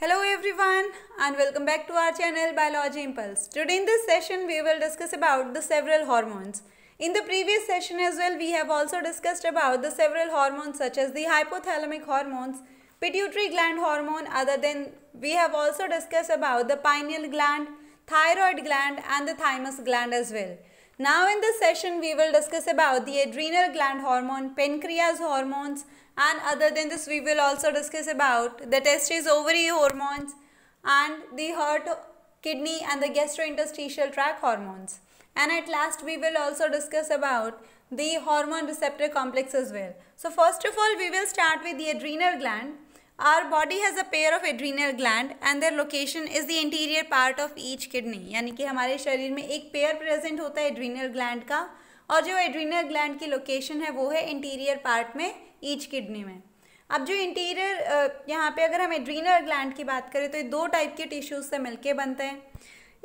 Hello everyone and welcome back to our channel Biology Impulse. Today in this session we will discuss about the several hormones. In the previous session as well we have also discussed about the several hormones such as the hypothalamic hormones, pituitary gland hormone other than we have also discussed about the pineal gland, thyroid gland and the thymus gland as well. Now in this session we will discuss about the adrenal gland hormone, pancreas hormones and other than this we will also discuss about the testes ovary hormones and the heart kidney and the gastrointestinal tract hormones and at last we will also discuss about the hormone receptor complex as well so first of all we will start with the adrenal gland our body has a pair of adrenal gland and their location is the anterior part of each kidney yani ki hamare sharir mein ek pair present hota hai adrenal gland ka और जो adrenal gland की location है वो है interior part में each kidney में अब जो इंटीरियर uh, यहाँ पे अगर हम एड्रीनल ग्लैंड की बात करें तो ये दो टाइप के टिश्यूज से मिलके बनते हैं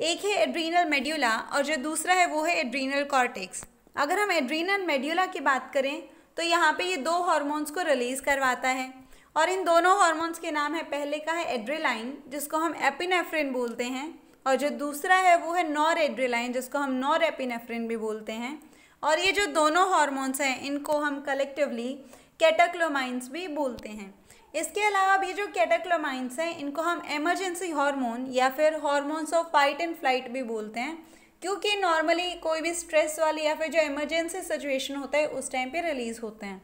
एक है एड्रीनल मेड्यूला और जो दूसरा है वो है एड्रीनल कॉर्टिक्स अगर हम एड्रीनल मेड्यूला की बात करें तो यहाँ पे ये दो हार्मोन्स को रिलीज़ करवाता है और इन दोनों हार्मोन्स के नाम है पहले का है एड्रेलाइन जिसको हम एपिनेफ्रिन बोलते हैं और जो दूसरा है वो है नॉर एड्रेलाइन जिसको हम नॉर एपिनेफ्रिन भी बोलते हैं और ये जो दोनों हार्मोन्स हैं इनको हम कलेक्टिवली कैटाक्लोमाइंस भी बोलते हैं इसके अलावा भी जो कैटाक्लोमाइंस हैं इनको हम एमरजेंसी हार्मोन या फिर hormones of fight and flight भी बोलते हैं क्योंकि नॉर्मली कोई भी स्ट्रेस वाली या फिर जो इमरजेंसी सिचुएशन होता है उस टाइम पे रिलीज़ होते हैं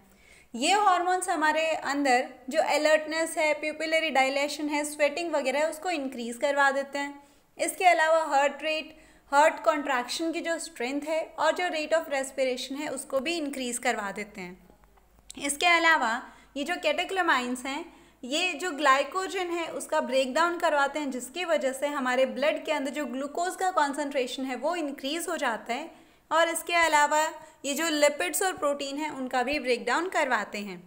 ये हॉर्मोन्स हमारे अंदर जो अलर्टनेस है प्यूपिलरी डायलेशन है स्वेटिंग वगैरह है उसको इंक्रीज़ करवा देते हैं इसके अलावा हार्ट रेट हार्ट कॉन्ट्रैक्शन की जो स्ट्रेंथ है और जो रेट ऑफ रेस्पिरेशन है उसको भी इंक्रीज़ करवा देते हैं इसके अलावा ये जो कैटेक्लोमाइंस हैं ये जो ग्लाइकोजन है उसका ब्रेकडाउन करवाते हैं जिसकी वजह से हमारे ब्लड के अंदर जो ग्लूकोज का कॉन्सेंट्रेशन है वो इनक्रीज़ हो जाता है और इसके अलावा ये जो लिपिड्स और प्रोटीन है उनका भी ब्रेकडाउन करवाते हैं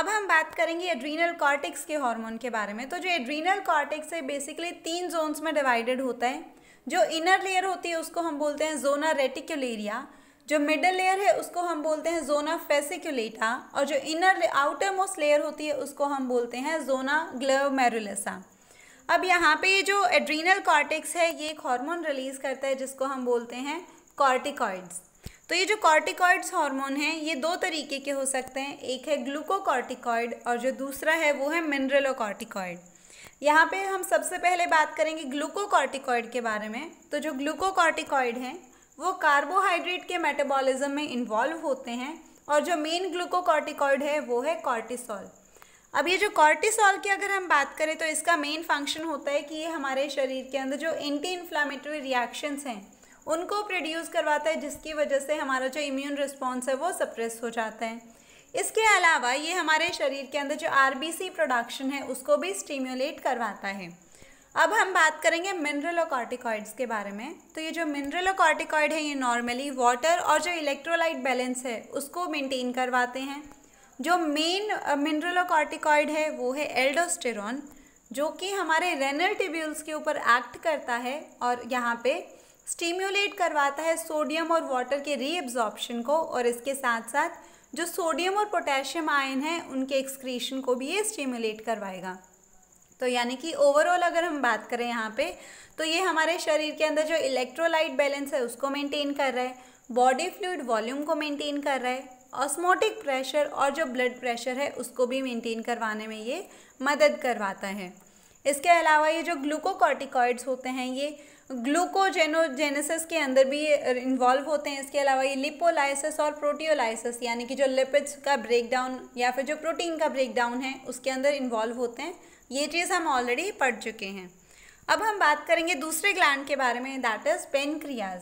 अब हम बात करेंगे एड्रीनल कॉर्टिक्स के हार्मोन के बारे में तो जो एड्रीनल कॉर्टिक्स है बेसिकली तीन जोन्स में डिवाइडेड होता है जो इनर लेयर होती है उसको हम बोलते हैं जोना रेटिकुलेरिया जो मिडल लेयर है उसको हम बोलते हैं जोना फेसिकुलेटा और जो इनर आउटर मोस्ट लेयर होती है उसको हम बोलते हैं जोना ग्लोमेरुलसा अब यहाँ पे ये जो एड्रीनल कॉर्टिक्स है ये एक हार्मोन रिलीज़ करता है जिसको हम बोलते हैं कॉर्टिकॉइड्स तो ये जो कॉर्टिकॉइड्स हार्मोन हैं ये दो तरीके के हो सकते हैं एक है ग्लूकोकॉर्टिकॉइड और जो दूसरा है वो है मिनरलोकॉर्टिकॉइड यहाँ पे हम सबसे पहले बात करेंगे ग्लूकोकॉर्टिकॉइड के बारे में तो जो ग्लूकोकॉर्टिकॉइड हैं वो कार्बोहाइड्रेट के मेटाबॉलिज्म में इन्वॉल्व होते हैं और जो मेन ग्लूकोकॉर्टिकॉइड है वो है कॉर्टिसोल अब ये जो कॉर्टिसोल की अगर हम बात करें तो इसका मेन फंक्शन होता है कि ये हमारे शरीर के अंदर जो एंटी इन्फ्लामेटरी रिएक्शंस हैं उनको प्रोड्यूस करवाता है जिसकी वजह से हमारा जो इम्यून रिस्पॉन्स है वो सप्रेस हो जाता है इसके अलावा ये हमारे शरीर के अंदर जो आर प्रोडक्शन है उसको भी स्टीम्यूलेट करवाता है अब हम बात करेंगे मिनरलोकॉर्टिकॉइड्स के बारे में तो ये जो मिनरलोकॉर्टिकॉइड है ये नॉर्मली वाटर और जो इलेक्ट्रोलाइट बैलेंस है उसको मेंटेन करवाते हैं जो मेन मिनरलोकॉर्टिकॉइड है वो है एल्डोस्टेरॉन जो कि हमारे रेनल टिब्यूल्स के ऊपर एक्ट करता है और यहाँ पे स्टिम्युलेट करवाता है सोडियम और वाटर के रीएब्जॉर्प्शन को और इसके साथ साथ जो सोडियम और पोटेशियम आयन है उनके एक्सक्रीशन को भी ये स्टिमुलेट करवाएगा तो यानी कि ओवरऑल अगर हम बात करें यहाँ पे तो ये हमारे शरीर के अंदर जो इलेक्ट्रोलाइट बैलेंस है उसको मेंटेन कर रहा है बॉडी फ्लूड वॉल्यूम को मेंटेन कर रहा है ऑस्मोटिक प्रेशर और जो ब्लड प्रेशर है उसको भी मेंटेन करवाने में ये मदद करवाता है इसके अलावा ये जो ग्लूकोकॉर्टिकॉइड्स होते हैं ये ग्लूकोजेनोजेनेसिस के अंदर भी इन्वॉल्व होते हैं इसके अलावा ये लिपोलाइसिस और प्रोटीओलाइसिस यानी कि जो लिपिड्स का ब्रेकडाउन या फिर जो प्रोटीन का ब्रेकडाउन है उसके अंदर इन्वॉल्व होते हैं ये चीज़ हम ऑलरेडी पढ़ चुके हैं अब हम बात करेंगे दूसरे ग्लैंड के बारे में दैट इज़ पेनक्रियाज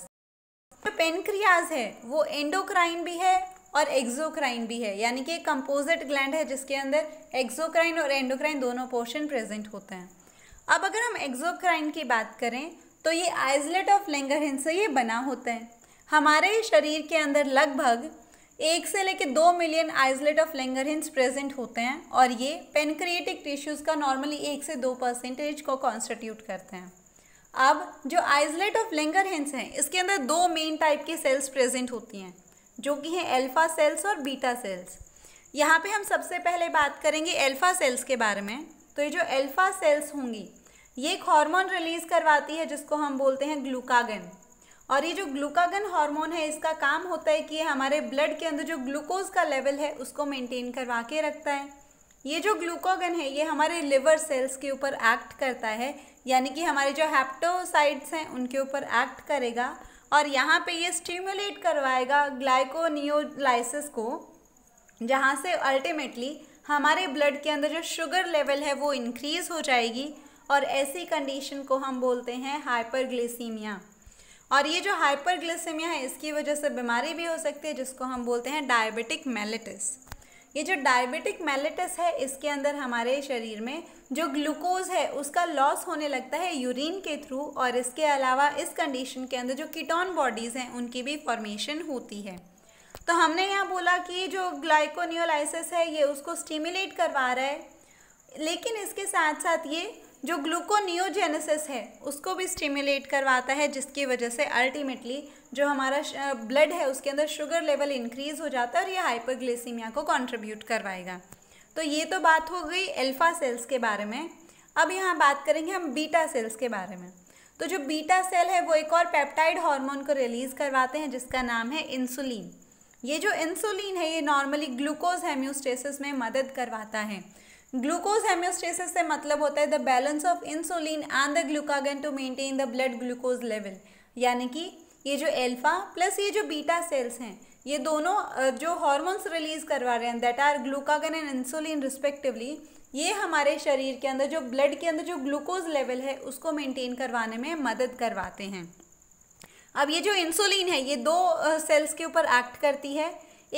जो पेनक्रियाज है वो एंडोक्राइन भी है और एक्जोक्राइन भी है यानी कि कंपोजिट ग्लैंड है जिसके अंदर एक्जोक्राइन और एंडोक्राइन दोनों पोर्शन प्रेजेंट होते हैं अब अगर हम एक्जोक्राइन की बात करें तो ये आइजलेट ऑफ लेंगरहिन से ये बना होता है हमारे शरीर के अंदर लगभग एक से लेकर दो million islet of Langerhans present होते हैं और ये पेनक्रिएटिक टिश्यूज़ का नॉर्मली एक से दो परसेंटेज को कॉन्स्टिट्यूट करते हैं अब जो आइजलेट ऑफ लेंगरहिंस हैं इसके अंदर दो मेन टाइप की सेल्स प्रेजेंट होती हैं जो कि हैं एल्फा सेल्स और बीटा सेल्स यहाँ पे हम सबसे पहले बात करेंगे एल्फा सेल्स के बारे में तो ये जो एल्फा सेल्स होंगी ये एक हॉर्मोन रिलीज़ करवाती है जिसको हम बोलते हैं ग्लूकागन और ये जो ग्लूकागन हार्मोन है इसका काम होता है कि हमारे ब्लड के अंदर जो ग्लूकोज का लेवल है उसको मेंटेन करवा के रखता है ये जो ग्लूकोगन है ये हमारे लिवर सेल्स के ऊपर एक्ट करता है यानी कि हमारे जो हैप्टोसाइड्स हैं उनके ऊपर एक्ट करेगा और यहाँ पे ये स्टिमुलेट करवाएगा ग्लाइकोनियोलाइसिस को जहाँ से अल्टीमेटली हमारे ब्लड के अंदर जो शुगर लेवल है वो इंक्रीज़ हो जाएगी और ऐसी कंडीशन को हम बोलते हैं हाइपरग्लिसीमिया और ये जो हाइपर है इसकी वजह से बीमारी भी हो सकती है जिसको हम बोलते हैं डायबिटिक मेलेटिस ये जो डायबिटिक मेलेटिस है इसके अंदर हमारे शरीर में जो ग्लूकोज है उसका लॉस होने लगता है यूरिन के थ्रू और इसके अलावा इस कंडीशन के अंदर जो कीटोन बॉडीज़ हैं उनकी भी फॉर्मेशन होती है तो हमने यहाँ बोला कि जो ग्लाइकोनियोलाइसिस है ये उसको स्टिमुलेट करवा रहा है लेकिन इसके साथ साथ ये जो ग्लूकोनियोजेनेसिस है उसको भी स्टिमुलेट करवाता है जिसकी वजह से अल्टीमेटली जो हमारा ब्लड है उसके अंदर शुगर लेवल इंक्रीज़ हो जाता है और ये हाइपरग्लिसीमिया को कंट्रीब्यूट करवाएगा तो ये तो बात हो गई अल्फ़ा सेल्स के बारे में अब यहाँ बात करेंगे हम बीटा सेल्स के बारे में तो जो बीटा सेल है वो एक और पेप्टाइड हार्मोन को रिलीज़ करवाते हैं जिसका नाम है इंसुलिन ये जो इंसुलिन है ये नॉर्मली ग्लूकोज हेम्योस्टेसिस में मदद करवाता है ग्लूकोज हेमियोस्टेसिस से मतलब होता है the balance of insulin and the glucagon to maintain the blood glucose level यानी कि ये जो एल्फा प्लस ये जो बीटा सेल्स हैं ये दोनों जो हॉर्मोन्स रिलीज करवा रहे हैं that are glucagon and insulin respectively ये हमारे शरीर के अंदर जो ब्लड के अंदर जो ग्लूकोज लेवल है उसको मेंटेन करवाने में मदद करवाते हैं अब ये जो इंसुलिन है ये दो सेल्स के ऊपर एक्ट करती है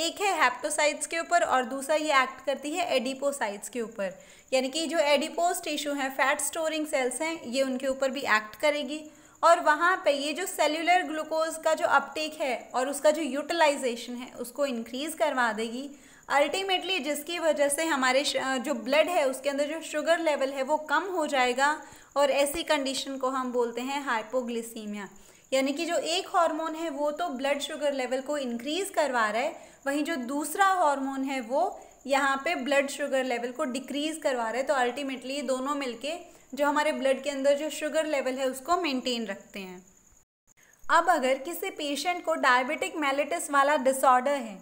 एक है हेप्टोसाइट्स के ऊपर और दूसरा ये एक्ट करती है एडिपोसाइट्स के ऊपर यानी कि जो एडिपोस टिश्यू हैं फैट स्टोरिंग सेल्स हैं ये उनके ऊपर भी एक्ट करेगी और वहाँ पे ये जो सेल्युलर ग्लूकोज का जो अपटेक है और उसका जो यूटिलाइजेशन है उसको इंक्रीज़ करवा देगी अल्टीमेटली जिसकी वजह से हमारे जो ब्लड है उसके अंदर जो शुगर लेवल है वो कम हो जाएगा और ऐसी कंडीशन को हम बोलते हैं हाइपोग्लिसीमिया यानी कि जो एक हार्मोन है वो तो ब्लड शुगर लेवल को इंक्रीज़ करवा रहा है वहीं जो दूसरा हार्मोन है वो यहाँ पे ब्लड शुगर लेवल को डिक्रीज़ करवा रहा है तो अल्टीमेटली दोनों मिलके जो हमारे ब्लड के अंदर जो शुगर लेवल है उसको मेंटेन रखते हैं अब अगर किसी पेशेंट को डायबिटिक मेलेटिस वाला डिसऑर्डर है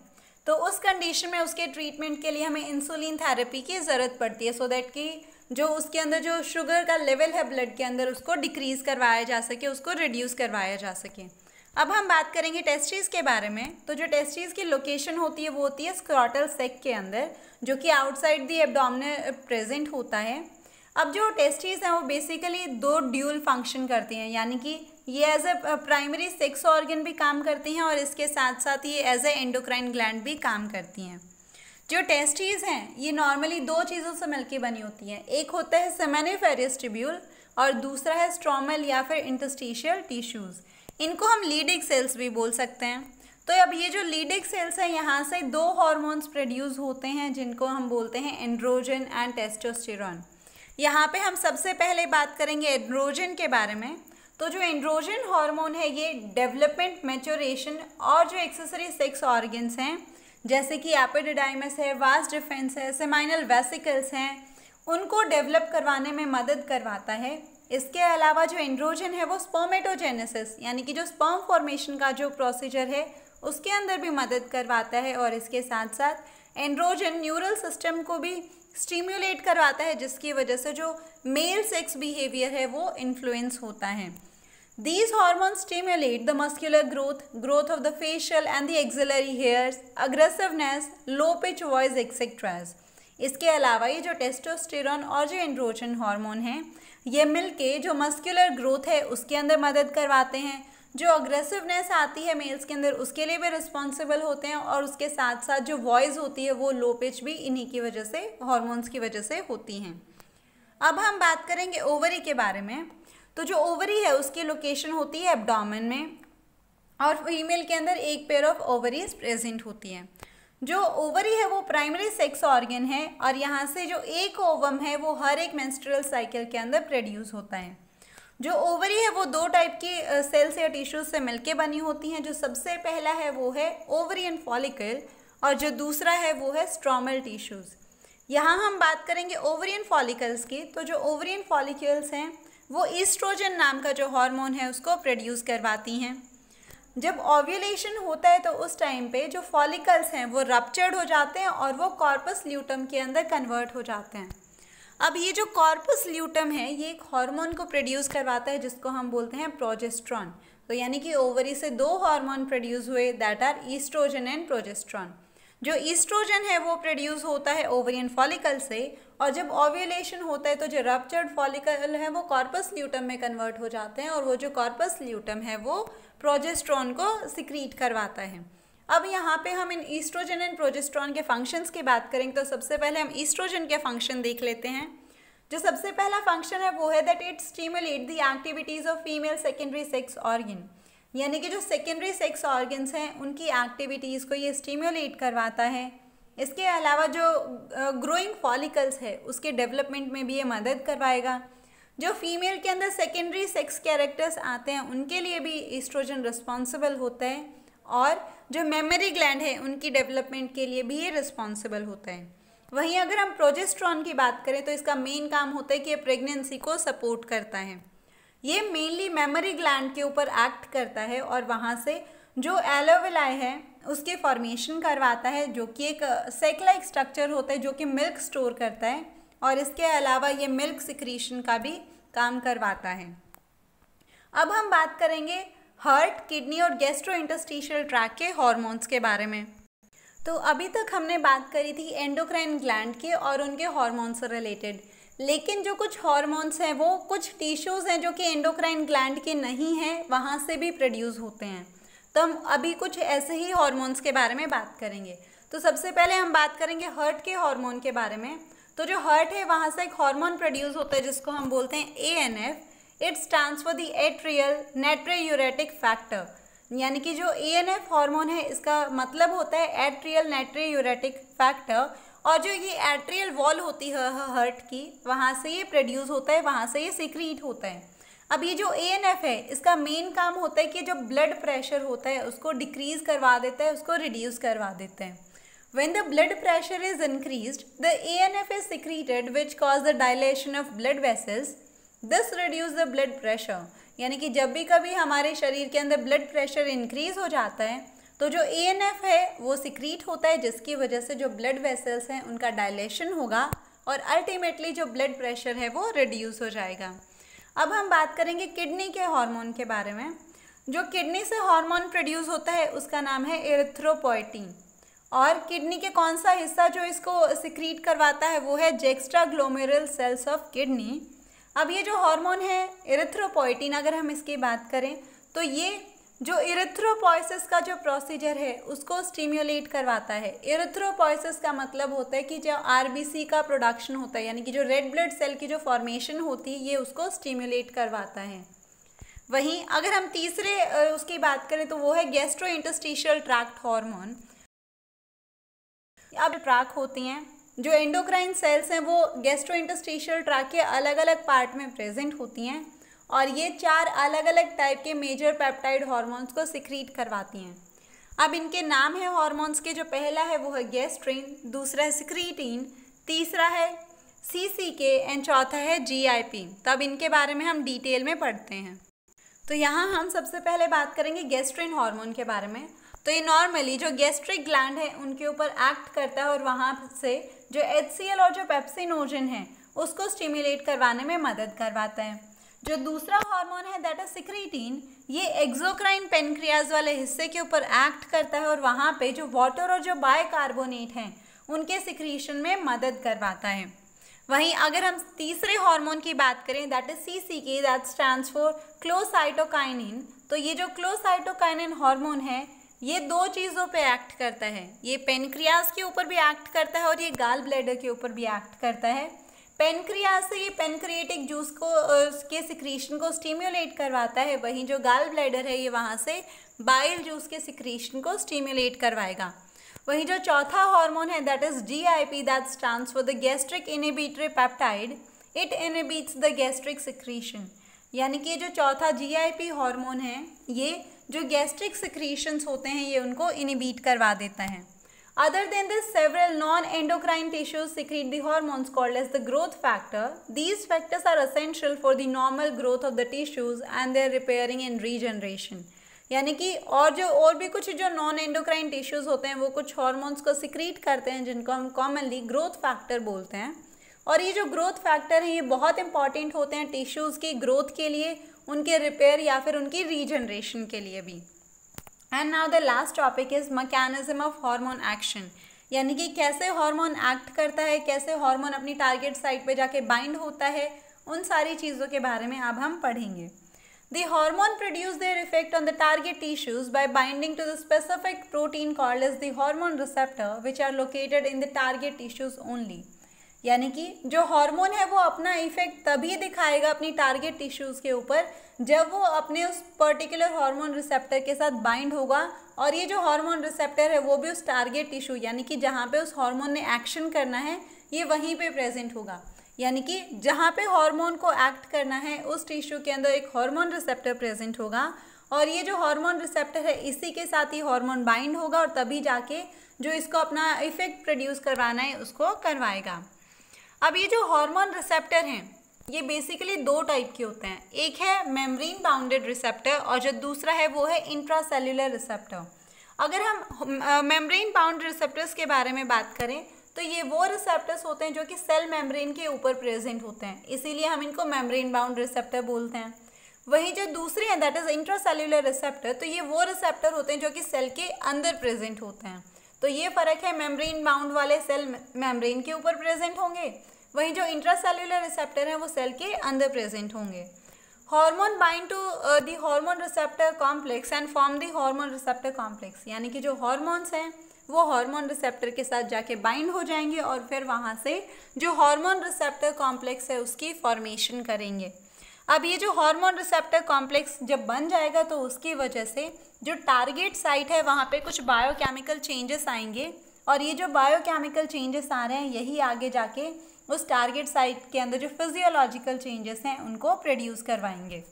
तो उस कंडीशन में उसके ट्रीटमेंट के लिए हमें इंसुलिन थेरेपी की ज़रूरत पड़ती है सो so दैट कि जो उसके अंदर जो शुगर का लेवल है ब्लड के अंदर उसको डिक्रीज़ करवाया जा सके उसको रिड्यूस करवाया जा सके अब हम बात करेंगे टेस्टीज़ के बारे में तो जो टेस्टीज़ की लोकेशन होती है वो होती है स्क्रॉटल सेक के अंदर जो कि आउटसाइड दी एब्डोमिनल प्रेजेंट होता है अब जो टेस्टीज़ हैं वो बेसिकली दो ड्यूल फंक्शन करती हैं यानी कि ये as a primary sex organ भी काम करती हैं और इसके साथ साथ ये एज ए एंडोक्राइन ग्लैंड भी काम करती हैं जो टेस्टीज हैं ये नॉर्मली दो चीज़ों से मिलकर बनी होती हैं एक होता है सेमेनिफेरियस ट्रिब्यूल और दूसरा है स्ट्रोमल या फिर इंटस्टिशियल टिश्यूज़ इनको हम लीडिक सेल्स भी बोल सकते हैं तो अब ये जो लीडिक सेल्स हैं यहाँ से दो हॉर्मोन्स प्रोड्यूस होते हैं जिनको हम बोलते हैं एंड्रोजन एंड टेस्टोस्टेरॉन यहाँ पे हम सबसे पहले बात करेंगे एंड्रोजन के बारे में तो जो एंड्रोजन हार्मोन है ये डेवलपमेंट मेचोरेशन और जो एक्सेसरी सेक्स ऑर्गन्स हैं जैसे कि एपिडिडाइमस है वास डिफेंस है सेमाइनल वेसिकल्स हैं उनको डेवलप करवाने में मदद करवाता है इसके अलावा जो एंड्रोजन है वो स्पोमेटोजेनेसिस यानी कि जो स्पर्म फॉर्मेशन का जो प्रोसीजर है उसके अंदर भी मदद करवाता है और इसके साथ साथ एंड्रोजन न्यूरल सिस्टम को भी स्टिम्यूलेट करवाता है जिसकी वजह से जो मेल सेक्स बिहेवियर है वो इन्फ्लुएंस होता है These hormones stimulate the muscular growth, growth of the facial and the axillary hairs, aggressiveness, low pitch voice etc. इसके अलावा ये जो टेस्टोस्टेरॉन और जो एंड्रोजन हार्मोन हैं ये मिलके जो मस्कुलर ग्रोथ है उसके अंदर मदद करवाते हैं जो अग्रेसिवनेस आती है मेल्स के अंदर उसके लिए भी रिस्पॉन्सिबल होते हैं और उसके साथ साथ जो वॉइस होती है वो लो पिच भी इन्हीं की वजह से हॉर्मोन्स की वजह से होती हैं अब हम बात करेंगे ओवरी के बारे में तो जो ओवरी है उसकी लोकेशन होती है एबडामिन में और फीमेल के अंदर एक पेयर ऑफ ओवरीज प्रेजेंट होती है जो ओवरी है वो प्राइमरी सेक्स ऑर्गन है और यहाँ से जो एक ओवम है वो हर एक मेंस्ट्रुअल साइकिल के अंदर प्रोड्यूस होता है जो ओवरी है वो दो टाइप की सेल्स या टिश्यूज से मिलके बनी होती हैं जो सबसे पहला है वो है ओवरियन फॉलिकल और जो दूसरा है वो है स्ट्रोमल टिश्यूज़ यहाँ हम बात करेंगे ओवरियन फॉलिकल्स की तो जो ओवरियन फॉलिकल्स हैं वो ईस्ट्रोजन नाम का जो हार्मोन है उसको प्रोड्यूस करवाती हैं जब ओव्यूलेशन होता है तो उस टाइम पे जो फॉलिकल्स हैं वो रपच्चर्ड हो जाते हैं और वो कॉर्पस ल्यूटम के अंदर कन्वर्ट हो जाते हैं अब ये जो कॉर्पस ल्यूटम है ये एक हार्मोन को प्रोड्यूस करवाता है जिसको हम बोलते हैं प्रोजेस्ट्रॉन तो यानी कि ओवरी से दो हार्मोन प्रोड्यूस हुए that are oestrogen and progesterone जो ईस्ट्रोजन है वो प्रोड्यूस होता है ओवरियन फॉलिकल से और जब ओव्यूलेशन होता है तो जो रपचर्ड फॉलिकल है वो कॉर्पस ल्यूटम में कन्वर्ट हो जाते हैं और वो जो कॉर्पस ल्यूटम है वो प्रोजेस्ट्रॉन को सिक्रीट करवाता है अब यहाँ पे हम इन ईस्ट्रोजन एंड प्रोजेस्ट्रॉन के फंक्शंस की बात करेंगे तो सबसे पहले हम ईस्ट्रोजन के फंक्शन देख लेते हैं जो सबसे पहला फंक्शन है वो है that it stimulate the activities of female secondary sex organ यानी कि जो सेकेंडरी सेक्स ऑर्गन्स हैं उनकी एक्टिविटीज़ को ये स्टिम्युलेट करवाता है इसके अलावा जो ग्रोइंग फॉलिकल्स है उसके डेवलपमेंट में भी ये मदद करवाएगा जो फीमेल के अंदर सेकेंडरी सेक्स कैरेक्टर्स आते हैं उनके लिए भी ईस्ट्रोजन रिस्पॉन्सिबल होता है और जो मेमोरी ग्लैंड है उनकी डेवलपमेंट के लिए भी ये रिस्पॉन्सिबल होता है वहीं अगर हम प्रोजेस्ट्रॉन की बात करें तो इसका मेन काम होता है कि ये प्रेगनेंसी को सपोर्ट करता है ये मेनली मेमोरी ग्लैंड के ऊपर एक्ट करता है और वहाँ से जो एलोविलाय है उसके फॉर्मेशन करवाता है जो कि एक सेक लाइक स्ट्रक्चर होता है जो कि मिल्क स्टोर करता है और इसके अलावा ये मिल्क सिक्रीशन का भी काम करवाता है अब हम बात करेंगे हार्ट किडनी और गेस्ट्रो इंटस्टिशियल ट्रैक के हॉर्मोन्स के बारे में तो अभी तक हमने बात करी थी एंडोक्राइन ग्लैंड के और उनके हॉर्मोन्स से रिलेटेड लेकिन जो कुछ हॉर्मोन्स हैं वो कुछ टिश्यूज़ हैं जो कि एंडोक्राइन ग्लैंड के नहीं हैं वहाँ से भी प्रोड्यूस होते हैं तो हम अभी कुछ ऐसे ही हॉर्मोन्स के बारे में बात करेंगे तो सबसे पहले हम बात करेंगे हर्ट के हार्मोन के बारे में तो जो हर्ट है वहाँ से एक हार्मोन प्रोड्यूस होता है जिसको हम बोलते हैं A N F it's stand for the atrial natriuretic factor यानी कि जो ए एन एफ हॉर्मोन है इसका मतलब होता है एट्रियल नेट्रेयूरेटिक फैक्टर और जो ये एट्रियल वॉल होती है हर्ट की वहाँ से ये प्रोड्यूस होता है वहाँ से ये सिक्रीट होता है अब ये जो ए है इसका मेन काम होता है कि जो ब्लड प्रेशर होता है उसको डिक्रीज़ करवा देता है उसको रिड्यूस करवा देते हैं When the blood pressure is increased, the ANF is secreted which cause the dilation of blood vessels. This reduce the blood pressure. यानी कि जब भी कभी हमारे शरीर के अंदर ब्लड प्रेशर इंक्रीज हो जाता है तो जो ए एन एफ है वो सिक्रीट होता है जिसकी वजह से जो ब्लड वेसल्स हैं उनका डायलेशन होगा और अल्टीमेटली जो ब्लड प्रेशर है वो रिड्यूस हो जाएगा अब हम बात करेंगे किडनी के हार्मोन के बारे में जो किडनी से हार्मोन प्रोड्यूस होता है उसका नाम है एरिथ्रोपोइटिन और किडनी के कौन सा हिस्सा जो इसको सिक्रीट करवाता है वो है juxtaglomerular cells of kidney अब ये जो हार्मोन है एरिथ्रोपोइटिन अगर हम इसकी बात करें तो ये जो इरेथ्रोपोइसिस का जो प्रोसीजर है उसको स्टिम्यूलेट करवाता है इरेथ्रोपोइसिस का मतलब होता है कि जो आरबीसी का प्रोडक्शन होता है यानी कि जो रेड ब्लड सेल की जो फॉर्मेशन होती है ये उसको स्टिम्यूलेट करवाता है वहीं अगर हम तीसरे उसकी बात करें तो वो है गैस्ट्रो इंटस्टिशियल ट्रैक्ट हॉर्मोन अब ट्रैक होती हैं जो एंडोक्राइन सेल्स हैं वो गैस्ट्रो इंटस्टिशियल ट्रैक के अलग अलग पार्ट में प्रेजेंट होती हैं और ये चार अलग अलग टाइप के मेजर पेप्टाइड हॉर्मोन्स को सिक्रीट करवाती हैं अब इनके नाम है हॉर्मोन्स के जो पहला है वो है गैस्ट्रिन दूसरा है सिक्रीटिन तीसरा है सी सी के एंड चौथा है जी आई पी तब इनके बारे में हम डिटेल में पढ़ते हैं तो यहाँ हम सबसे पहले बात करेंगे गेस्ट्रीन हार्मोन के बारे में तो ये नॉर्मली जो गैस्ट्रिक ग्लैंड है उनके ऊपर एक्ट करता है और वहाँ से जो एच और जो पेप्सिनोजन है उसको स्टिमुलेट करवाने में मदद करवाता है जो दूसरा हार्मोन है दैट इज सिक्रीटीन ये एक्जोक्राइन पेनक्रियाज वाले हिस्से के ऊपर एक्ट करता है और वहाँ पे जो वाटर और जो बायकार्बोनेट हैं उनके सिक्रीशन में मदद करवाता है वहीं अगर हम तीसरे हार्मोन की बात करें दैट इज सी सी के दैट स्टैंड फॉर क्लोसाइटोकाइनिन तो ये जो क्लोसाइटोकाइनिन हार्मोन है ये दो चीज़ों पे एक्ट करता है ये पेनक्रियाज के ऊपर भी एक्ट करता है और ये गाल ब्लेडर के ऊपर भी एक्ट करता है पेनक्रिया से ये पेनक्रिएटिक जूस को के सिक्रीशन को स्टीम्यूलेट करवाता है वहीं जो गाल ब्लैडर है ये वहाँ से बाइल जूस के सिक्रीशन को स्टीम्यूलेट करवाएगा वहीं जो चौथा हार्मोन है that is G I P that stands for the gastric inhibitory peptide it inhibits the gastric secretion यानी कि जो चौथा जी आई पी हॉर्मोन है ये जो गैस्ट्रिक सिक्रीशंस होते हैं ये उनको इनिबीट करवा देता है Other than this, several non-endocrine tissues secrete the hormones called as the growth factor. These factors are essential for the normal growth of the tissues and their repairing and regeneration. यानी कि और जो और भी कुछ जो नॉन एंडोक्राइन टिश्यूज़ होते हैं वो कुछ हॉर्मोन्स को सिक्रीट करते हैं जिनको हम कॉमनली ग्रोथ फैक्टर बोलते हैं और ये जो ग्रोथ फैक्टर हैं ये बहुत इंपॉर्टेंट होते हैं टिश्यूज़ की ग्रोथ के लिए उनके रिपेयर या फिर उनकी रीजनरेशन के लिए भी and now the last topic is mechanism of hormone action यानी कि कैसे हार्मोन एक्ट करता है कैसे हार्मोन अपनी टारगेट साइट पे जाके बाइंड होता है उन सारी चीज़ों के बारे में अब हम पढ़ेंगे the hormone produce their effect on the target tissues by binding to the specific protein called as the hormone receptor which are located in the target tissues only यानी कि जो हार्मोन है वो अपना इफेक्ट तभी दिखाएगा अपनी टारगेट टिश्यूज़ के ऊपर जब वो अपने उस पर्टिकुलर हार्मोन रिसेप्टर के साथ बाइंड होगा और ये जो हार्मोन रिसेप्टर है वो भी उस टारगेट टिश्यू यानी कि जहाँ पे उस हार्मोन ने एक्शन करना है ये वहीं पे प्रेजेंट होगा यानी कि जहाँ पे हार्मोन को एक्ट करना है उस टिश्यू के अंदर एक हार्मोन रिसेप्टर प्रेजेंट होगा और ये जो हार्मोन रिसेप्टर है इसी के साथ ही हार्मोन बाइंड होगा और तभी जाके जो इसको अपना इफेक्ट प्रोड्यूस करवाना है उसको करवाएगा अब ये जो हार्मोन रिसेप्टर हैं ये बेसिकली दो टाइप के होते हैं एक है मेम्ब्रेन बाउंडेड रिसेप्टर और जो दूसरा है वो है इंट्रासेल्युलर रिसेप्टर अगर हम मेम्ब्रेन बाउंड रिसेप्टर्स के बारे में बात करें तो ये वो रिसेप्टर्स होते हैं जो कि सेल मेम्ब्रेन के ऊपर प्रेजेंट होते हैं इसीलिए हम इनको मेम्ब्रेन बाउंड रिसेप्टर बोलते हैं वहीं जो दूसरे हैं दैट इज़ इंट्रासेल्युलर रिसेप्टर तो ये वो रिसेप्टर होते हैं जो कि सेल के अंदर प्रेजेंट होते हैं तो ये फ़र्क है मेम्ब्रेन बाउंड वाले सेल मेम्ब्रेन के ऊपर प्रेजेंट होंगे वहीं जो इंट्रासेलुलर रिसेप्टर हैं वो सेल के अंदर प्रेजेंट होंगे hormone bind to the hormone receptor complex and form the hormone receptor complex यानी कि जो हॉर्मोन्स हैं वो हार्मोन रिसेप्टर के साथ जाके बाइंड हो जाएंगे और फिर वहाँ से जो हार्मोन रिसेप्टर कॉम्प्लेक्स है उसकी फॉर्मेशन करेंगे अब ये जो हार्मोन रिसेप्टर कॉम्प्लेक्स जब बन जाएगा तो उसकी वजह से जो टारगेट साइट है वहाँ पे कुछ बायोकेमिकल चेंजेस आएंगे और ये जो बायोकेमिकल चेंजेस आ रहे हैं यही आगे जाके उस टारगेट साइट के अंदर जो फिजियोलॉजिकल चेंजेस हैं उनको प्रोड्यूस करवाएंगे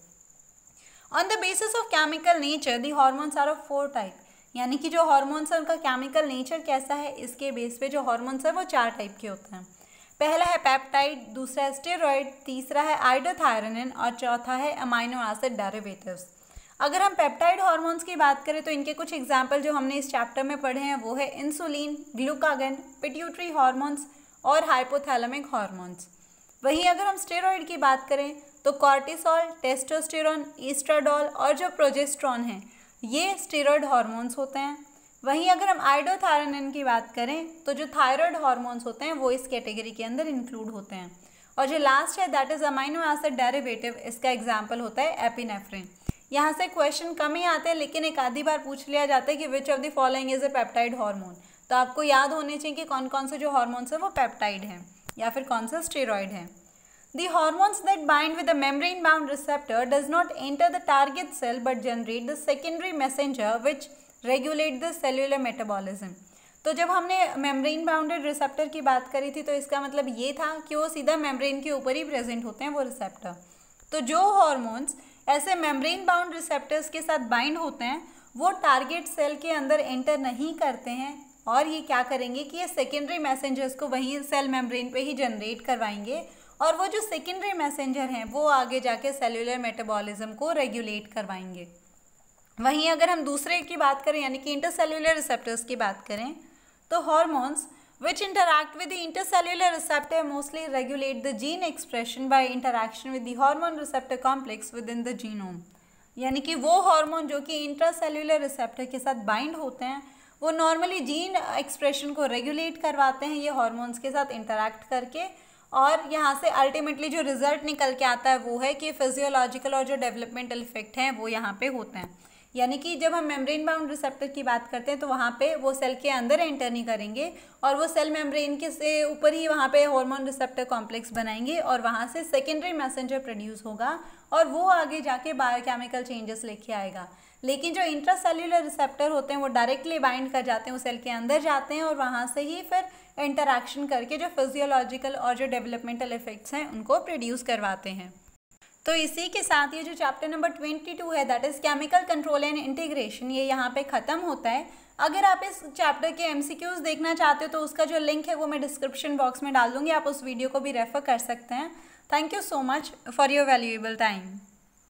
on the basis of chemical nature the hormones are of four type यानी कि जो हॉर्मोन्स है उनका केमिकल नेचर कैसा है इसके बेस पे जो हॉर्मोन्स है वो चार टाइप के होते हैं पहला है पेप्टाइड दूसरा है स्टेरॉयड तीसरा है आइडोथायरनिन और चौथा है अमाइनो एसिड डेरिवेटिव्स अगर हम पेप्टाइड हॉर्मोन्स की बात करें तो इनके कुछ एग्जाम्पल जो हमने इस चैप्टर में पढ़े हैं वो है इंसुलिन ग्लूकागन पिट्यूटरी हॉर्मोन्स और हाइपोथैलेमिक हार्मोन्स वहीं अगर हम स्टेरॉइड की बात करें तो कॉर्टिसोल टेस्टोस्टेरॉन ईस्ट्राडॉल और जो प्रोजेस्ट्रॉन हैं ये स्टेरॉयड हार्मोन्स होते हैं वहीं अगर हम आइडोथायरोनिन की बात करें तो जो थायरॉयड हार्मोन्स होते हैं वो इस कैटेगरी के अंदर इंक्लूड होते हैं और जो लास्ट है that is amino acid derivative इसका एग्जाम्पल होता है एपिनेफ्रिन यहाँ से क्वेश्चन कम ही आते हैं लेकिन एक आधी बार पूछ लिया जाता है कि which of the following is a peptide hormone तो आपको याद होने चाहिए कि कौन कौन से जो हॉर्मोन्स हैं वो पेप्टाइड हैं या फिर कौन सा स्टेरॉयड है the hormones that bind with the membrane bound receptor does not enter the target cell but generate the secondary messenger which regulate the cellular metabolism तो जब हमने मेम्ब्रेन बाउंडेड रिसेप्टर की बात करी थी तो इसका मतलब ये था कि वो सीधा मेम्ब्रेन के ऊपर ही प्रेजेंट होते हैं वो रिसेप्टर तो जो हॉर्मोन्स ऐसे मेम्ब्रेन बाउंड रिसेप्टर्स के साथ बाइंड होते हैं वो टारगेट सेल के अंदर एंटर नहीं करते हैं और ये क्या करेंगे कि ये सेकेंडरी मैसेंजर्स को वहीं सेल मेम्ब्रेन पे ही जनरेट करवाएंगे और वो जो सेकेंडरी मैसेंजर हैं वो आगे जाके सेलुलर मेटाबॉलिज्म को रेगुलेट करवाएंगे वहीं अगर हम दूसरे की बात करें यानी कि इंटरसेलुलर रिसेप्टर्स की बात करें तो hormones which interact with the the receptor mostly regulate the gene expression expression by with the the receptor complex within the genome यानी कि वो हार्मोन जो कि इंट्रासेल्युलर रिसेप्टर के साथ बाइंड होते हैं वो नॉर्मली जीन एक्सप्रेशन को रेगुलेट करवाते हैं ये हॉर्मोन्स के साथ इंटरेक्ट करके और यहाँ से अल्टीमेटली जो रिज़ल्ट निकल के आता है वो है कि फिजियोलॉजिकल और जो डेवलपमेंटल इफेक्ट हैं वो यहाँ पे होते हैं यानी कि जब हम मेम्ब्रेन बाउंड रिसेप्टर की बात करते हैं तो वहाँ पे वो सेल के अंदर एंटर नहीं करेंगे और वो सेल मेम्ब्रेन के से ऊपर ही वहाँ पे हार्मोन रिसेप्टर कॉम्प्लेक्स बनाएंगे और वहाँ से सेकेंडरी मैसेंजर प्रोड्यूस होगा और वो आगे जाके बायोकेमिकल चेंजेस लेके आएगा लेकिन जो इंट्रा रिसेप्टर होते हैं वो डायरेक्टली बाइंड कर जाते हैं उस सेल के अंदर जाते हैं और वहाँ से ही फिर इंटरैक्शन करके जो फिजियोलॉजिकल और जो डेवलपमेंटल इफेक्ट्स हैं उनको प्रोड्यूस करवाते हैं तो इसी के साथ ये जो चैप्टर नंबर ट्वेंटी टू है that is chemical control and integration ये यहाँ पे ख़त्म होता है अगर आप इस चैप्टर के एमसीक्यूज देखना चाहते हो तो उसका जो लिंक है वो मैं डिस्क्रिप्शन बॉक्स में डाल दूंगी आप उस वीडियो को भी रेफ़र कर सकते हैं thank you so much for your valuable time